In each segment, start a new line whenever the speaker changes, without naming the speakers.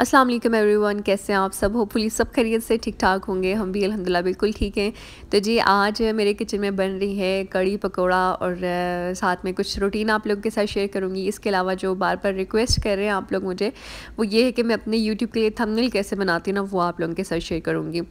Aslam every one कैसे हैं आप सब हो पुलिस सब खैरियत से ठीक ठाक होंगे हम भी अलहमदिल्ला बिल्कुल ठीक हैं तो जी आज मेरे किचन में बन रही है कड़ी पकोड़ा और साथ में कुछ रूटीन आप लोगों के साथ शेयर करूँगी इसके अलावा जो बार बार रिक्वेस्ट कर रहे हैं आप लोग मुझे वो ये है कि मैं अपने यूट्यूब के लिए थंगल कैसे बनाती हूँ ना वो आप लोगों के साथ शेयर करूँगी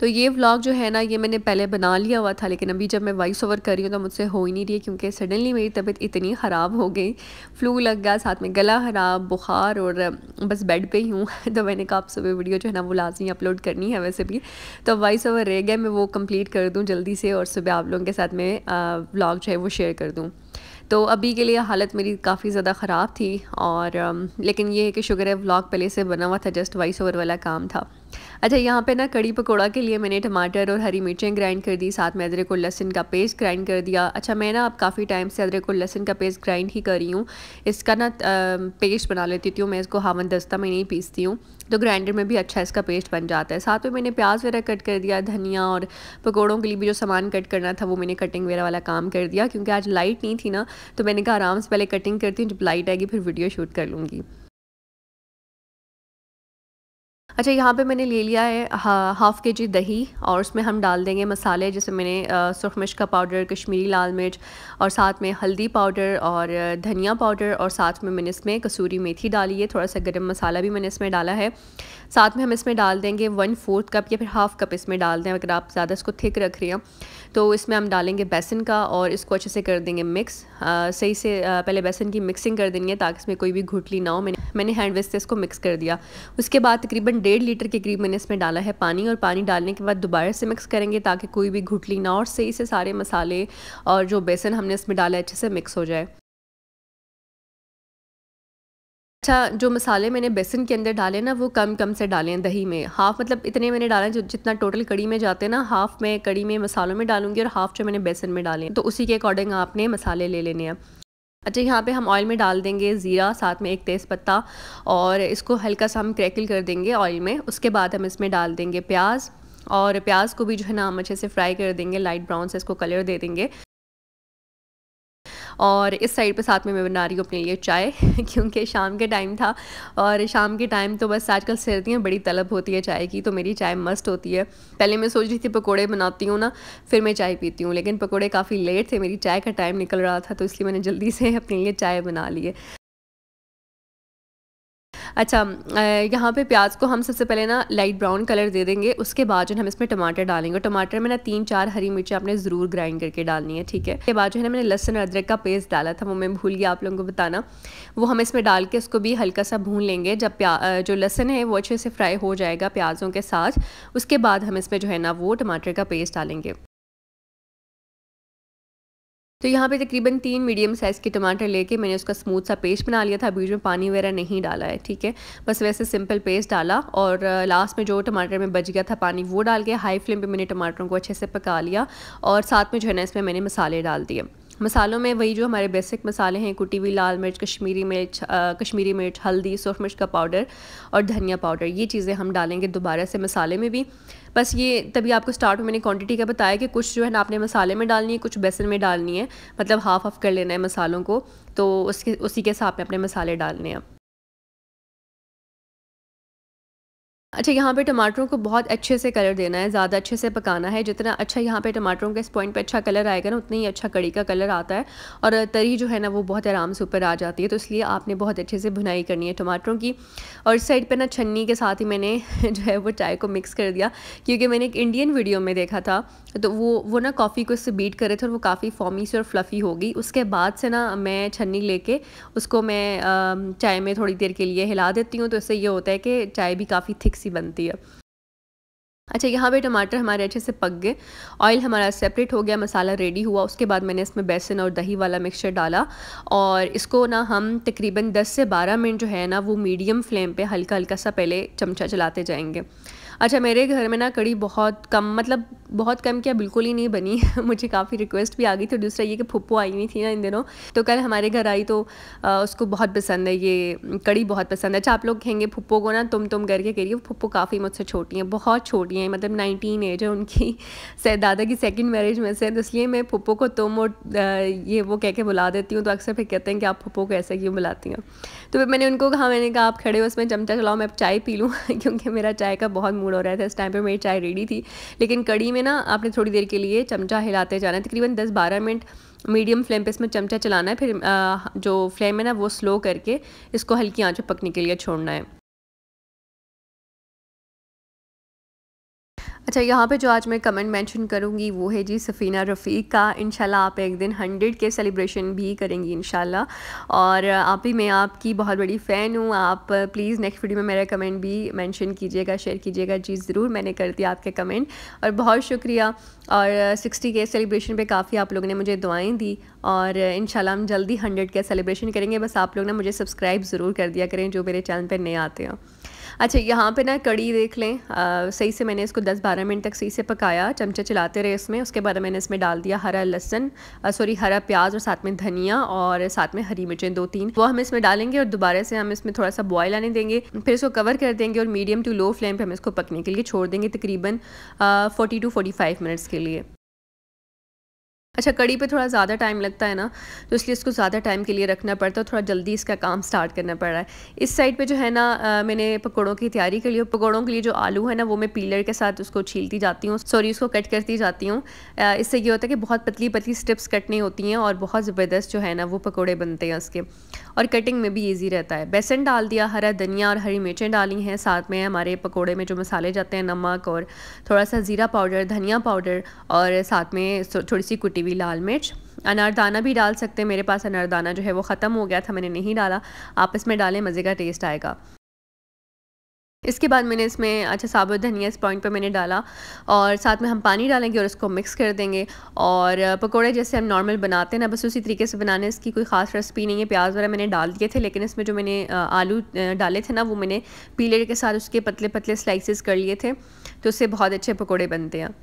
तो ये व्लॉग जो है ना ये मैंने पहले बना लिया हुआ था लेकिन अभी जब मैं वॉइस ओवर कर रही हूँ तो मुझसे हो ही नहीं रही है क्योंकि सडनली मेरी तबीयत इतनी ख़राब हो गई फ्लू लग गया साथ में गला ख़राब बुखार और बस बेड पे ही हूँ तो मैंने कहा आप सुबह वीडियो जो है ना वो लाजमी अपलोड करनी है वैसे भी तो वॉइस ओवर रह गया मैं वो कम्प्लीट कर दूँ जल्दी से और सुबह आप लोगों के साथ मैं व्लाग जो है वो शेयर कर दूँ तो अभी के लिए हालत मेरी काफ़ी ज़्यादा ख़राब थी और लेकिन ये है कि शुगर है व्लॉग पहले से बना हुआ था जस्ट वॉइस ओवर वाला काम था अच्छा यहाँ पे ना कड़ी पकौड़ा के लिए मैंने टमाटर और हरी मिर्चें ग्राइंड कर दी साथ में अदरक को लहसन का पेस्ट ग्राइंड कर दिया अच्छा मैं ना अब काफ़ी टाइम से अदरक को लहसन का पेस्ट ग्राइंड ही कर रही हूँ इसका ना पेस्ट बना लेती थी मैं इसको हावन दस्ता में नहीं पीसती हूँ तो ग्राइंडर में भी अच्छा इसका पेस्ट बन जाता है साथ में मैंने प्याज वगैरह कट कर दिया धनिया और पकौड़ों के लिए भी जो सामान कट करना था वो मैंने कटिंग वगैरह वाला काम कर दिया क्योंकि आज लाइट नहीं थी ना तो मैंने कहा आराम से पहले कटिंग करती हूँ जब लाइट आएगी फिर वीडियो शूट कर लूँगी अच्छा यहाँ पे मैंने ले लिया है हा, हाफ़ के जी दही और उसमें हम डाल देंगे मसाले जैसे मैंने सुरख मिर्च का पाउडर कश्मीरी लाल मिर्च और साथ में हल्दी पाउडर और धनिया पाउडर और साथ में मैंने इसमें कसूरी मेथी डाली है थोड़ा सा गर्म मसाला भी मैंने इसमें डाला है साथ में हम इसमें डाल देंगे वन फोर्थ कप या फिर हाफ़ कप इसमें डाल दें अगर आप ज़्यादा इसको थिक रख रही हैं तो इसमें हम डालेंगे बेसन का और इसको अच्छे से कर देंगे मिक्स आ, सही से आ, पहले बेसन की मिक्सिंग कर देंगे ताकि इसमें कोई भी घुटली ना हो मैंने मैंने हैंड वेस्ट से इसको मिक्स कर दिया उसके बाद तकरीबन डेढ़ लीटर के करीब मैंने इसमें डाला है पानी और पानी डालने के बाद दोबारा से मिक्स करेंगे ताकि कोई भी घुटली ना और सही से सारे मसाले और जो बेसन हमने इसमें डाला है अच्छे से मिक्स हो जाए अच्छा जो मसाले मैंने बेसन के अंदर डाले ना वो कम कम से डालें दही में हाफ़ मतलब इतने मैंने डाले जो जितना टोटल कड़ी में जाते हैं ना हाफ़ मैं कड़ी में मसालों में डालूंगी और हाफ़ जो मैंने बेसन में डालें तो उसी के अकॉर्डिंग आपने मसाले ले लेने हैं अच्छा यहाँ पे हम ऑयल में डाल देंगे ज़ीरा साथ में एक तेज़ पत्ता और इसको हल्का सा हम क्रैकल कर देंगे ऑयल में उसके बाद हम इसमें डाल देंगे प्याज और प्याज को भी जो है ना हम अच्छे से फ्राई कर देंगे लाइट ब्राउन से इसको कलर दे देंगे और इस साइड पे साथ में मैं बना रही हूँ अपने लिए चाय क्योंकि शाम के टाइम था और शाम के टाइम तो बस आजकल सर्दियाँ बड़ी तलब होती है चाय की तो मेरी चाय मस्त होती है पहले मैं सोच रही थी पकौड़े बनाती हूँ ना फिर मैं चाय पीती हूँ लेकिन पकौड़े काफ़ी लेट थे मेरी चाय का टाइम निकल रहा था तो इसलिए मैंने जल्दी से अपने लिए चाय बना लिए अच्छा यहाँ पे प्याज को हम सबसे पहले ना लाइट ब्राउन कलर दे देंगे उसके बाद जो है हम इसमें टमाटर डालेंगे टमाटर में ना तीन चार हरी मिर्ची आपने ज़रूर ग्राइंड करके डालनी है ठीक है उसके बाद जो है ना मैंने लहसन अदरक का पेस्ट डाला था वो मैं भूल गया आप लोगों को बताना वो हम इसमें डाल के उसको भी हल्का सा भून लेंगे जब प्या जो लहसन है वो अच्छे से फ्राई हो जाएगा प्याज़ों के साथ उसके बाद हम इसमें जो है ना वो टमाटर का पेस्ट डालेंगे तो यहाँ पे तकरीबन तीन मीडियम साइज़ के टमाटर लेके मैंने उसका स्मूथ सा पेस्ट बना लिया था बीच में पानी वगैरह नहीं डाला है ठीक है बस वैसे सिंपल पेस्ट डाला और लास्ट में जो टमाटर में बच गया था पानी वो डाल के हाई फ्लेम पे मैंने टमाटरों को अच्छे से पका लिया और साथ में जो है ना इसमें मैंने मसाले डाल दिए मसालों में वही जो हमारे बेसिक मसाले हैं कुटी हुई लाल मिर्च कश्मीरी मिर्च कश्मीरी मिर्च हल्दी सूर्ख मिर्च का पाउडर और धनिया पाउडर ये चीज़ें हम डालेंगे दोबारा से मसाले में भी बस ये तभी आपको स्टार्ट में मैंने क्वांटिटी का बताया कि कुछ जो है ना आपने मसाले में डालनी है कुछ बेसन में डालनी है मतलब हाफ ऑफ कर लेना है मसालों को तो उसके उसी के हिसाब में अपने मसाले डालने हैं अच्छा यहाँ पे टमाटरों को बहुत अच्छे से कलर देना है ज़्यादा अच्छे से पकाना है जितना अच्छा यहाँ पे टमाटरों के इस पॉइंट पे अच्छा कलर आएगा ना उतना ही अच्छा कड़ी का कलर आता है और तरी जो है ना वो बहुत आराम से ऊपर आ जाती है तो इसलिए आपने बहुत अच्छे से भुनाई करनी है टमाटरों की और इस साइड पर ना छन्नी के साथ ही मैंने जो है वो चाय को मिक्स कर दिया क्योंकि मैंने एक इंडियन वीडियो में देखा था तो वो वो ना कॉफ़ी को इससे बीट करे थे और वो काफ़ी फॉमी सी और फ्लफ़ी हो गई उसके बाद से ना मैं छन्नी लेके उसको मैं चाय में थोड़ी देर के लिए हिला देती हूँ तो इससे ये होता है कि चाय भी काफ़ी थिक सी सी बनती है अच्छा यहाँ पे टमाटर हमारे अच्छे से पक गए ऑयल हमारा सेपरेट हो गया मसाला रेडी हुआ उसके बाद मैंने इसमें बेसन और दही वाला मिक्सचर डाला और इसको ना हम तकरीबन 10 से 12 मिनट जो है ना वो मीडियम फ्लेम पे हल्का हल्का सा पहले चमचा चलाते जाएंगे अच्छा मेरे घर में ना कड़ी बहुत कम मतलब बहुत कम क्या बिल्कुल ही नहीं बनी मुझे काफ़ी रिक्वेस्ट भी आ गई थी दूसरा ये कि फुप्पो आई हुई थी ना इन दिनों तो कल हमारे घर आई तो आ, उसको बहुत पसंद है ये कड़ी बहुत पसंद है अच्छा आप लोग कहेंगे फुप्पो को ना तुम तुम करके करिए फुप्पो काफ़ी मुझसे छोटी हैं बहुत छोटी हैं मतलब नाइनटीन एज है उनकी से दादा की सेकेंड मैरिज में से तो इसलिए मैं फुप्पो को तुम और ये वो कह के बुला देती हूँ तो अक्सर फिर कहते हैं कि आप फुप्पो को ऐसे क्यों बुलाती हैं तो फिर मैंने उनको कहा मैंने कहा आप खड़े हो उसमें चमचा चलाओ मैं चाय पी लूँ क्योंकि मेरा चाय का बहुत मूड हो रहा था इस टाइम पर मेरी चाय रेडी थी लेकिन कड़ी में ना आपने थोड़ी देर के लिए चमचा हिलाते जाना है तकरीबन दस बारह मिनट मीडियम फ्लेम पे इसमें चमचा चलाना है फिर जो फ्लेम है ना वो स्लो करके इसको हल्की आँच पकने के लिए छोड़ना है अच्छा यहाँ पे जो आज मैं कमेंट मेंशन करूँगी वो है जी सफ़ीना रफ़ीक का इनशाला आप एक दिन हंड्रेड के सेलिब्रेशन भी करेंगी इनशाला और आप ही मैं आपकी बहुत बड़ी फ़ैन हूँ आप प्लीज़ नेक्स्ट वीडियो में मेरा कमेंट भी मेंशन कीजिएगा शेयर कीजिएगा जी ज़रूर मैंने कर दिया आपके कमेंट और बहुत शुक्रिया और सिक्सटी के सेलिब्रेशन पर काफ़ी आप लोगों ने मुझे दुआएँ दी और इन हम जल्दी हंड्रेड के सेलिब्रेशन करेंगे बस आप लोग ना मुझे सब्सक्राइब ज़रूर कर दिया करें जो मेरे चैनल पर नए आते हैं अच्छा यहाँ पे ना कड़ी देख लें आ, सही से मैंने इसको 10-12 मिनट तक सही से पकाया चमचे चलाते रहे इसमें उसके बाद मैंने इसमें डाल दिया हरा लहसन सॉरी हरा प्याज और साथ में धनिया और साथ में हरी मिर्चें दो तीन वो हम इसमें डालेंगे और दोबारा से हम इसमें थोड़ा सा बॉयल आने देंगे फिर इसको कवर कर देंगे और मीडियम टू लो फ्लेम पर हम इसको पकने के लिए छोड़ देंगे तकरीबन फोर्टी टू फोर्टी मिनट्स के लिए अच्छा कड़ी पे थोड़ा ज़्यादा टाइम लगता है ना तो इसलिए इसको ज़्यादा टाइम के लिए रखना पड़ता है थोड़ा जल्दी इसका काम स्टार्ट करना पड़ रहा है इस साइड पे जो है ना आ, मैंने पकौड़ों की तैयारी कर ली है पकौड़ों के लिए जो आलू है ना वो मैं पीलर के साथ उसको छीलती जाती हूँ सॉरी उसको कट करती जाती हूँ इससे ये होता है कि बहुत पतली पतली स्टिप्स कटनी होती हैं और बहुत ज़बरदस्त जो है ना वो पकौड़े बनते हैं उसके और कटिंग में भी ईजी रहता है बेसन डाल दिया हरा धनिया और हरी मिर्चें डाली हैं साथ में हमारे पकौड़े में जो मसाले जाते हैं नमक और थोड़ा सा ज़ीरा पाउडर धनिया पाउडर और साथ में थोड़ी सी कुटी हुई लाल मिर्च अनारदाना भी डाल सकते हैं मेरे पास अनारदाना जो है वो ख़त्म हो गया था मैंने नहीं डाला आप इसमें डालें मज़े का टेस्ट आएगा इसके बाद मैंने इसमें अच्छा साबुत धनिया इस पॉइंट पे मैंने डाला और साथ में हम पानी डालेंगे और इसको मिक्स कर देंगे और पकोड़े जैसे हम नॉर्मल बनाते हैं ना बस उसी तरीके से बनाने इसकी कोई ख़ास रेसिपी नहीं है प्याज वगैरह मैंने डाल दिए थे लेकिन इसमें जो मैंने आलू डाले थे ना वो मैंने पीले के साथ उसके पतले पतले स्लाइसिस कर लिए थे तो उससे बहुत अच्छे पकौड़े बनते हैं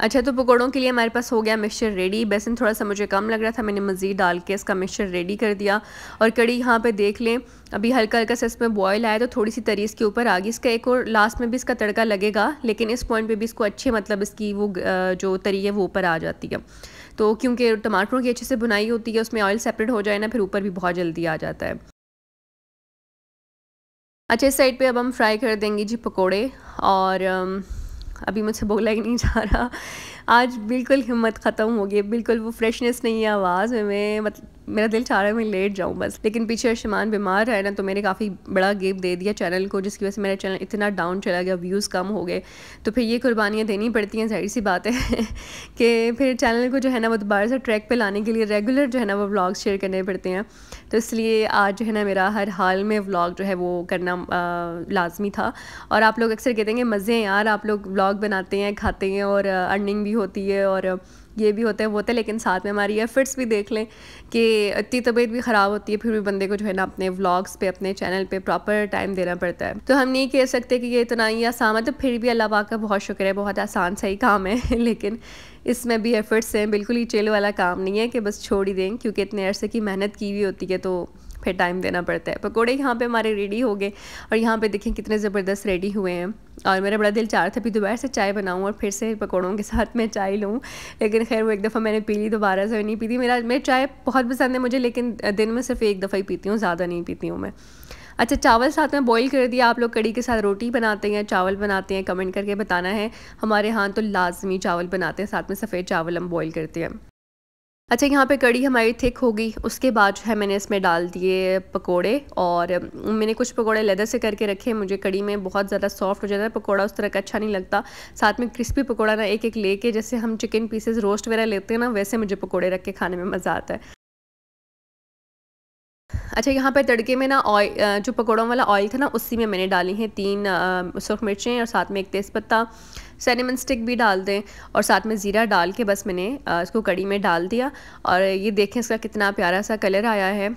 अच्छा तो पकौड़ों के लिए हमारे पास हो गया मिक्सचर रेडी बेसन थोड़ा सा मुझे कम लग रहा था मैंने मज़ीद डाल के इसका मिक्सचर रेडी कर दिया और कड़ी यहाँ पे देख लें अभी हल्का हल्का सा इसमें बॉयल आया तो थोड़ी सी तरी इसके ऊपर आ गई इसका एक और लास्ट में भी इसका तड़का लगेगा लेकिन इस पॉइंट पर भी इसको अच्छे मतलब इसकी वो जो तरी है वो ऊपर आ जाती है तो क्योंकि टमाटरों की अच्छे से बुनाई होती है उसमें ऑयल सेपरेट हो जाए ना फिर ऊपर भी बहुत जल्दी आ जाता है अच्छा इस साइड पर अब हम फ्राई कर देंगे जी पकौड़े और अभी मुझसे बोला ही नहीं जा रहा आज बिल्कुल हिम्मत ख़त्म हो गई बिल्कुल वो फ्रेशनेस नहीं है आवाज़ में मैं मतलब मेरा दिल चाह रहा है मैं लेट जाऊँ बस लेकिन पीछे अरशमान बीमार है ना तो मैंने काफ़ी बड़ा गेप दे दिया चैनल को जिसकी वजह से मेरा चैनल इतना डाउन चला गया व्यूज़ कम हो गए तो फिर ये कुर्बानियाँ देनी पड़ती हैं जाहिर सी बात है कि फिर चैनल को जो है ना वो दोबारा से ट्रैक पर लाने के लिए रेगुलर जो है ना वो व्लॉग्स शेयर करने पड़ते हैं तो इसलिए आज जो है ना मेरा हर हाल में व्लाग जो है वो करना लाजमी था और आप लोग अक्सर कहते हैं मज़े हैं यार आप लोग व्लॉग बनाते हैं खाते हैं और अर्निंग भी होती है और ये भी होते हैं वो होते हैं लेकिन साथ में हमारी एफ़र्ट्स भी देख लें कि इतनी तबीयत भी ख़राब होती है फिर भी बंदे को जो है ना अपने व्लॉग्स पे अपने चैनल पे प्रॉपर टाइम देना पड़ता है तो हम नहीं कह सकते कि ये इतना ही आसान मतलब तो फिर भी अल्लाह पाक का बहुत शुक्र है बहुत आसान सा ही काम है लेकिन इसमें भी एफ़र्ट्स हैं बिल्कुल ही चेल वाला काम नहीं है कि बस छोड़ ही दें क्योंकि इतने अरसे की मेहनत की हुई होती है तो फिर टाइम देना पड़ता है पकोड़े यहाँ पे हमारे रेडी हो गए और यहाँ पे देखें कितने ज़बरदस्त रेडी हुए हैं और मेरा बड़ा दिल चाह रहा था भी दोबारा से चाय बनाऊँ और फिर से पकौड़ों के साथ मैं चाय लूँ लेकिन खैर वो एक दफ़ा मैंने पी ली दोबारा से नहीं पी थी मेरा मेरी चाय बहुत पसंद है मुझे लेकिन दिन में सिर्फ एक दफ़ा ही पीती हूँ ज़्यादा नहीं पीती हूँ मैं अच्छा चावल साथ में बॉईल कर दिया आप लोग कड़ी के साथ रोटी बनाते हैं चावल बनाते हैं कमेंट करके बताना है हमारे यहाँ तो लाजमी चावल बनाते हैं साथ में सफ़ेद चावल हम बॉईल करते हैं अच्छा यहाँ पे कड़ी हमारी थिक होगी उसके बाद जो है मैंने इसमें डाल दिए पकोड़े और मैंने कुछ पकोड़े लेदर से करके रखे मुझे कड़ी में बहुत ज़्यादा सॉफ्ट हो जाता है पकोड़ा उस तरह का अच्छा नहीं लगता साथ में क्रिस्पी पकोड़ा ना एक एक लेके जैसे हम चिकन पीसेस रोस्ट वगैरह लेते हैं ना वैसे मुझे पकोड़े रख के खाने में मज़ा आता है अच्छा यहाँ पर तड़के में ना ऑयल जो पकौड़ों वाला ऑयल था ना उसी में मैंने डाली हैं तीन सुरख मिर्चें और साथ में एक तेज़पत्ता सैनिमन स्टिक भी डाल दें और साथ में ज़ीरा डाल के बस मैंने इसको कड़ी में डाल दिया और ये देखें इसका कितना प्यारा सा कलर आया है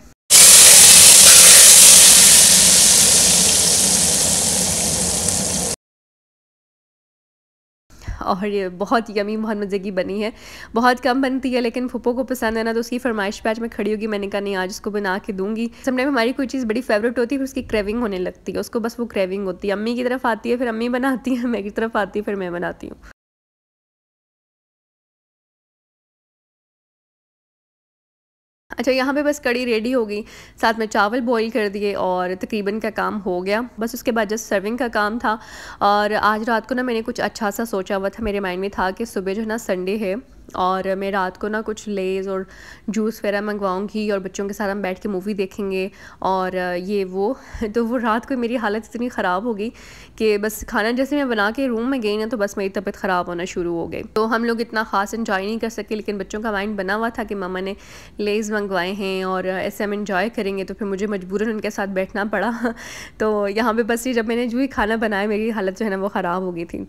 और ये बहुत यमी मजे की बनी है बहुत कम बनती है लेकिन फुप्पो को पसंद है ना तो उसकी फरमाइश आज में खड़ी होगी मैंने कहा नहीं आज इसको बना के दूंगी समय हमारी कोई चीज़ बड़ी फेवरेट होती है फिर उसकी क्रेविंग होने लगती है उसको बस वो क्रेविंग होती है अम्मी की तरफ आती है फिर अम्मी बनाती है मेरी तरफ आती है फिर मैं बनाती हूँ अच्छा यहाँ पे बस कड़ी रेडी हो गई साथ में चावल बॉईल कर दिए और तकरीबन का काम हो गया बस उसके बाद जस्ट सर्विंग का काम था और आज रात को ना मैंने कुछ अच्छा सा सोचा हुआ था मेरे माइंड में था कि सुबह जो है ना संडे है और मैं रात को ना कुछ लेज़ और जूस वगैरह मंगवाऊंगी और बच्चों के साथ हम बैठ के मूवी देखेंगे और ये वो तो वो रात को मेरी हालत इतनी ख़राब हो गई कि बस खाना जैसे मैं बना के रूम में गई ना तो बस मेरी तबीयत ख़राब होना शुरू हो गई तो हम लोग इतना ख़ास इन्जॉय नहीं कर सके लेकिन बच्चों का माइंड बना हुआ था कि ममा ने लेज़ मंगवाए हैं और ऐसे हम इन्जॉय करेंगे तो फिर मुझे मजबूरन उनके साथ बैठना पड़ा तो यहाँ पर बस ये जब मैंने जो ही खाना बनाया मेरी हालत जो है ना वो ख़राब हो गई थी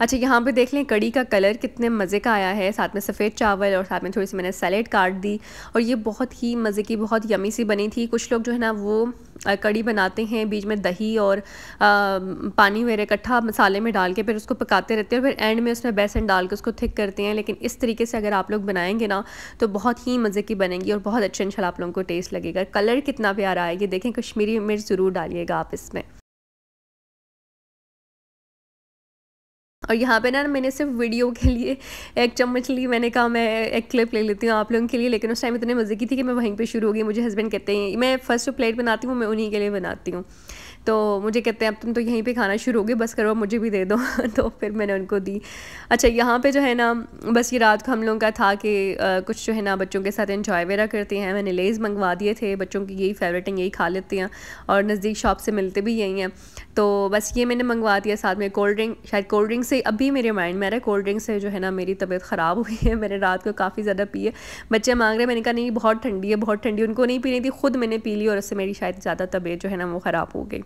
अच्छा यहाँ पे देख लें कड़ी का कलर कितने मज़े का आया है साथ में सफ़ेद चावल और साथ में थोड़ी सी मैंने सैलेड काट दी और ये बहुत ही मज़े की बहुत यमी सी बनी थी कुछ लोग जो है ना वो कड़ी बनाते हैं बीच में दही और आ, पानी वगैरह इकट्ठा मसाले में डाल के फिर उसको पकाते रहते हैं और फिर एंड में उसमें बेसन डाल के उसको थिक करते हैं लेकिन इस तरीके से अगर आप लोग बनाएंगे ना तो बहुत ही मज़े की बनेगी और बहुत अच्छे इंशाल्लाह आप लोगों को टेस्ट लगेगा कलर कितना प्यारा आएगी देखें कश्मीरी मिर्च ज़रूर डालिएगा आप इसमें और यहाँ पे ना मैंने सिर्फ वीडियो के लिए एक चम्मच ली मैंने कहा मैं एक क्लिप ले लेती हूँ आप लोगों के लिए लेकिन उस टाइम इतने मज़े की थी कि मैं वहीं पे शुरू हो गई मुझे हस्बैंड कहते हैं मैं फ़र्स्ट प्लेट बनाती हूँ मैं उन्हीं के लिए बनाती हूँ तो मुझे कहते हैं अब तुम तो यहीं पे खाना शुरू हो गए बस करो मुझे भी दे दो तो फिर मैंने उनको दी अच्छा यहाँ पे जो है ना बस ये रात को हम लोगों का था कि कुछ जो है ना बच्चों के साथ इन्जॉय वगैरह करते हैं मैंने लेज़ मंगवा दिए थे बच्चों की यही फेवरेट हैं यही खा लेते हैं और नज़दीक शॉप से मिलते भी यही हैं तो बस ये मैंने मंगवा दिया साथ में कोल्ड ड्रिंक शायद कोल्ड ड्रिंक से अभी मेरे माइंड में आ रहा है कोल्ड ड्रिंक से जो है ना मेरी तबीयत ख़राब हुई है मैंने रात को काफ़ी ज़्यादा पिए बच्चे मांग रहे हैं मैंने कहा नहीं बहुत ठंडी है बहुत ठंडी उनको नहीं पीनी थी खुद मैंने पी ली और उससे मेरी शायद ज़्यादा तबीयत जो है ना वो ख़राब हो गई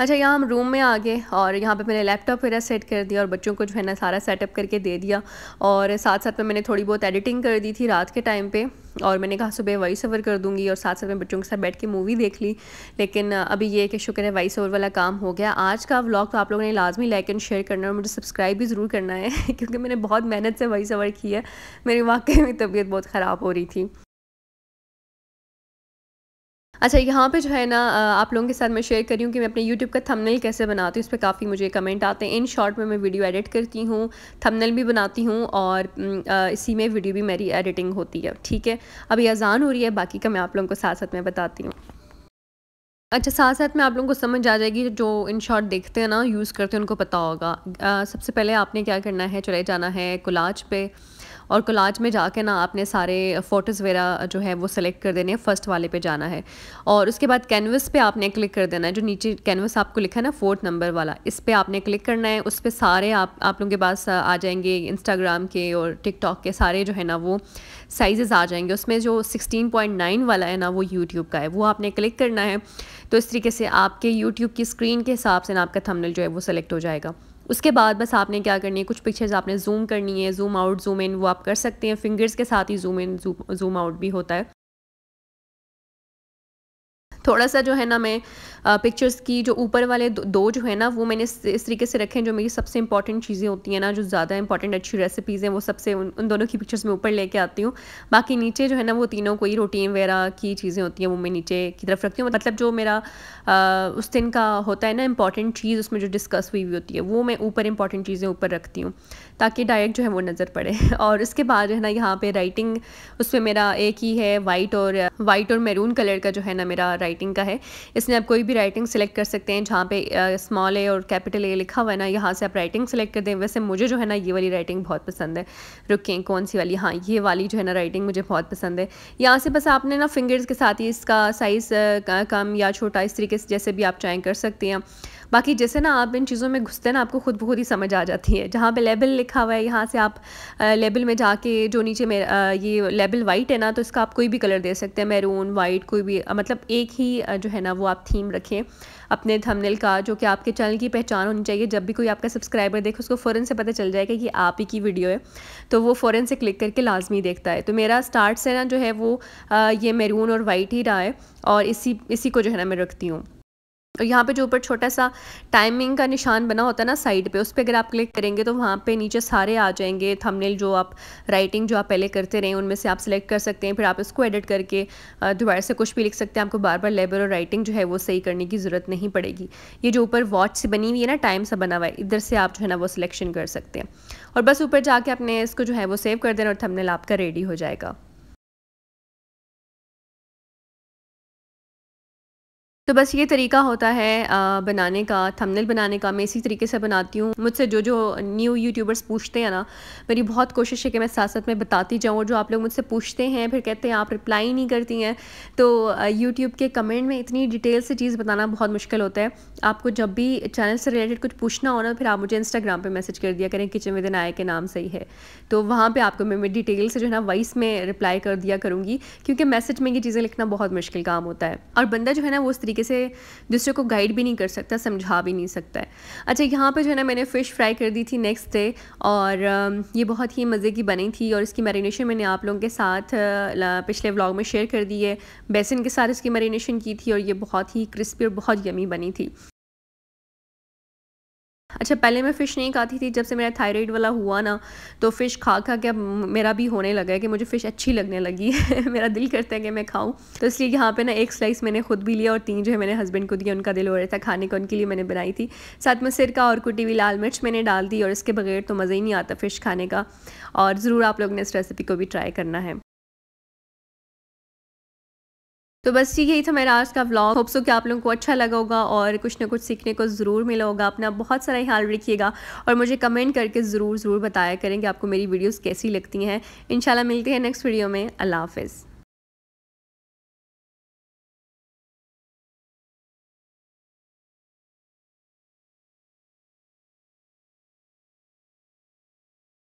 अच्छा यहाँ हम रूम में आ गए और यहाँ पे मैंने लैपटॉप वगैरह सेट कर दिया और बच्चों को जो है ना सारा सेटअप करके दे दिया और साथ साथ में मैंने थोड़ी बहुत एडिटिंग कर दी थी रात के टाइम पे और मैंने कहा सुबह वॉइस ओवर कर दूंगी और साथ साथ में बच्चों के साथ बैठ के मूवी देख ली लेकिन अभी ये कि शुक्र है वॉइस ओवर वाला काम हो गया आज का व्लॉग तो आप लोगों ने लाजमी लाइक एंड शेयर करना और मुझे सब्सक्राइब भी ज़रूर करना है क्योंकि मैंने बहुत मेहनत से वॉइस ओवर की है मेरी वाकई में तबीयत बहुत ख़राब हो रही थी अच्छा यहाँ पे जो है ना आप लोगों के साथ मैं शेयर करी हूँ कि मैं अपने यूट्यूब का थंबनेल कैसे बनाती हूँ इस पर काफ़ी मुझे कमेंट आते हैं इन शॉर्ट में मैं वीडियो एडिट करती हूँ थंबनेल भी बनाती हूँ और इसी में वीडियो भी मेरी एडिटिंग होती है ठीक है अभी अजान हो रही है बाकी का मैं आप लोगों को साथ साथ में बताती हूँ अच्छा साथ साथ में आप लोगों को समझ आ जाएगी जो इन शॉर्ट देखते हैं ना यूज़ करते हैं उनको पता होगा आ, सबसे पहले आपने क्या करना है चले जाना है कोलाज पे और कोलाज में जाके ना आपने सारे फ़ोटोज़ वगैरह जो है वो सेलेक्ट कर देने हैं फर्स्ट वाले पे जाना है और उसके बाद कैनवस पे आपने क्लिक कर देना है जो नीचे कैनवस आपको लिखा है ना फोर्थ नंबर वाला इस पर आपने क्लिक करना है उस पर सारे आप आप लोगों के पास आ जाएंगे इंस्टाग्राम के और टिकटॉक के सारे जो है ना वो साइज़ आ जाएंगे उसमें जो सिक्सटीन वाला है ना वो यूट्यूब का है वो आपने क्लिक करना है तो इस तरीके से आपके यूट्यूब की स्क्रीन के हिसाब से ना आपका थंबनेल जो है वो सेलेक्ट हो जाएगा उसके बाद बस आपने क्या करनी है कुछ पिक्चर्स आपने जूम करनी है जूम आउट जूम इन वो आप कर सकते हैं फिंगर्स के साथ ही जूम इन जूम आउट भी होता है थोड़ा सा जो है ना मैं पिक्चर्स की जो ऊपर वाले दो, दो जो है ना वो मैंने इस तरीके से रखे हैं जो मेरी सबसे इंपॉर्टेंट चीज़ें होती हैं ना जो ज़्यादा इंपॉर्टेंट अच्छी रेसिपीज़ हैं वो सबसे उन, उन दोनों की पिक्चर्स में ऊपर लेके आती हूँ बाकी नीचे जो है ना वो तीनों कोई रोटीन वगैरह की चीज़ें होती हैं वो मैं नीचे की तरफ रखती हूँ मतलब जो मेरा आ, उस दिन का होता है ना इंपॉर्टेंट चीज़ उसमें जो डिस्कस हुई हुई होती है वो मैं ऊपर इंपॉर्टेंट चीज़ें ऊपर रखती हूँ ताकि डायरेक्ट जो है वो नज़र पड़े और उसके बाद जो है ना यहाँ पे राइटिंग उसमें मेरा एक ही है वाइट और वाइट और मैरून कलर का जो है ना मेरा राइटिंग का है इसमें आप कोई भी राइटिंग सेलेक्ट कर सकते हैं जहाँ पे स्मॉल ए और कैपिटल ए लिखा हुआ है ना यहाँ से आप राइटिंग सेलेक्ट कर दें वैसे मुझे जो है ना ये वाली राइटिंग बहुत पसंद है रुकें कौन सी वाली हाँ ये वाली जो है ना राइटिंग मुझे बहुत पसंद है यहाँ से बस आपने ना फिंगर्स के साथ ही इसका साइज़ कम या छोटा इस तरीके से जैसे भी आप चाहें कर सकते हैं बाकी जैसे ना आप इन चीज़ों में घुसते ना आपको खुद बहुत ही समझ आ जाती है जहाँ पे लेबल लिखा हुआ है यहाँ से आप लेबल में जाके जो नीचे में ये लेबल वाइट है ना तो इसका आप कोई भी कलर दे सकते हैं मैरून वाइट कोई भी मतलब एक ही जो है ना वो आप थीम रखें अपने थंबनेल का जो कि आपके चैनल की पहचान होनी चाहिए जब भी कोई आपका सब्सक्राइबर देखे उसको फ़ौरन से पता चल जाएगा कि आप ही की वीडियो है तो वो फ़ौरन से क्लिक करके लाजमी देखता है तो मेरा स्टार्ट से ना जो है वो ये मैरून और वाइट ही रहा है और इसी इसी को जो है ना मैं रखती हूँ और तो यहाँ पे जो ऊपर छोटा सा टाइमिंग का निशान बना होता है ना साइड पे उस पर अगर आप क्लिक करेंगे तो वहाँ पे नीचे सारे आ जाएंगे थंबनेल जो आप राइटिंग जो आप पहले करते रहें उनमें से आप सिलेक्ट कर सकते हैं फिर आप इसको एडिट करके दोबारा से कुछ भी लिख सकते हैं आपको बार बार लेबर और राइटिंग जो है वो सही करने की ज़रूरत नहीं पड़ेगी ये जो ऊपर वॉच से बनी हुई है ना टाइम सा बना हुआ है इधर से आप जो है ना वो सिलेक्शन कर सकते हैं और बस ऊपर जाके आपने इसको जो है वो सेव कर देना और थमनेल आपका रेडी हो जाएगा तो बस ये तरीका होता है बनाने का थंबनेल बनाने का मैं इसी तरीके से बनाती हूँ मुझसे जो जो न्यू यूट्यूबर्स पूछते हैं ना मेरी बहुत कोशिश है कि मैं साथ साथ में बताती जाऊँ और जो आप लोग मुझसे पूछते हैं फिर कहते हैं आप रिप्लाई नहीं करती हैं तो यूट्यूब के कमेंट में इतनी डिटेल से चीज़ बताना बहुत मुश्किल होता है आपको जब भी चैनल से रिलेटेड कुछ पूछना हो ना फिर आप मुझे इंस्टाग्राम पर मैसेज कर दिया करें किचन विद नाय के नाम से ही है तो वहाँ पर आपको मैं डिटेल से जो है ना वॉइस में रिप्लाई कर दिया करूँगी क्योंकि मैसेज में ये चीज़ें लिखना बहुत मुश्किल काम होता है और बंदा जो है ना वो उस तरीके तरीके से दूसरे को गाइड भी नहीं कर सकता समझा भी नहीं सकता है अच्छा यहाँ पर जो है ना मैंने फ़िश फ्राई कर दी थी नेक्स्ट डे और ये बहुत ही मज़े की बनी थी और इसकी मैरिनेशन मैंने आप लोगों के साथ पिछले व्लॉग में शेयर कर दी है बेसन के साथ इसकी मैरिनेशन की थी और ये बहुत ही क्रिस्पी और बहुत यमी बनी थी अच्छा पहले मैं फ़िश नहीं खाती थी जब से मेरा थायराइड वाला हुआ ना तो फ़िश खा खा के अब मेरा भी होने लगा है कि मुझे फ़िश अच्छी लगने लगी है मेरा दिल करता है कि मैं खाऊं तो इसलिए यहाँ पे ना एक स्लाइस मैंने खुद भी लिया और तीन जो है मैंने हस्बैंड को दिया उनका दिल हो रहा था खाने का उनके लिए मैंने बनाई थी साथ में सिरका और कुटी हुई लाल मिर्च मैंने डाल दी और इसके बगैर तो मज़ा ही नहीं आता फ़िश खाने का और ज़रूर आप लोग ने इस रेसिपी को भी ट्राई करना है तो बस यही था मेरा आज का व्लॉग होप्सो कि आप लोगों को अच्छा लगा होगा और कुछ ना कुछ सीखने को ज़रूर मिला होगा अपना बहुत सारा ख्याल रखिएगा और मुझे कमेंट करके ज़रूर ज़रूर बताया करें कि आपको मेरी वीडियोस कैसी लगती हैं इन मिलते हैं नेक्स्ट वीडियो में अल्लाह हाफिज़